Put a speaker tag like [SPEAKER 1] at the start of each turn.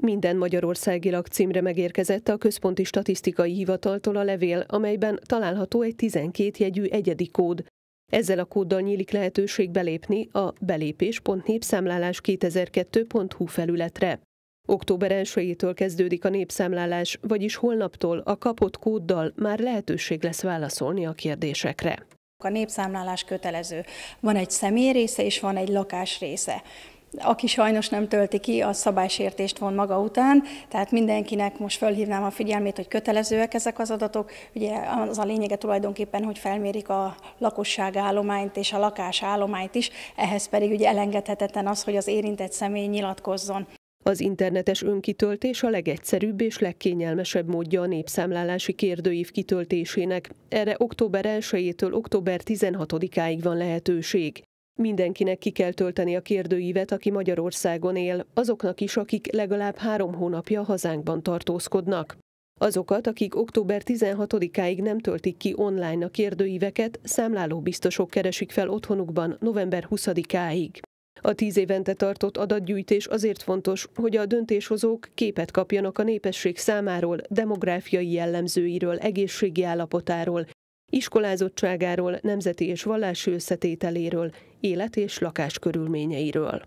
[SPEAKER 1] Minden magyarországi lakcímre megérkezett a Központi Statisztikai Hivataltól a levél, amelyben található egy 12 jegyű egyedi kód. Ezzel a kóddal nyílik lehetőség belépni a belépés.népszámlálás2002.hu felületre. Október 1-től kezdődik a népszámlálás, vagyis holnaptól a kapott kóddal már lehetőség lesz válaszolni a kérdésekre.
[SPEAKER 2] A népszámlálás kötelező. Van egy személy része és van egy lakás része aki sajnos nem tölti ki, az szabálysértést von maga után, tehát mindenkinek most fölhívnám a figyelmét, hogy kötelezőek ezek az adatok. Ugye az a lényege tulajdonképpen, hogy felmérik a lakosság állományt és a lakás állományt is, ehhez pedig ugye elengedhetetlen az, hogy az érintett személy nyilatkozzon.
[SPEAKER 1] Az internetes önkitöltés a legegyszerűbb és legkényelmesebb módja a népszámlálási kérdőív kitöltésének. Erre október 1-től október 16-áig van lehetőség. Mindenkinek ki kell tölteni a kérdőívet, aki Magyarországon él, azoknak is, akik legalább három hónapja hazánkban tartózkodnak. Azokat, akik október 16-áig nem töltik ki online a kérdőíveket, biztosok keresik fel otthonukban november 20-áig. A tíz évente tartott adatgyűjtés azért fontos, hogy a döntéshozók képet kapjanak a népesség számáról, demográfiai jellemzőiről, egészségi állapotáról, iskolázottságáról, nemzeti és vallási összetételéről, élet- és lakáskörülményeiről.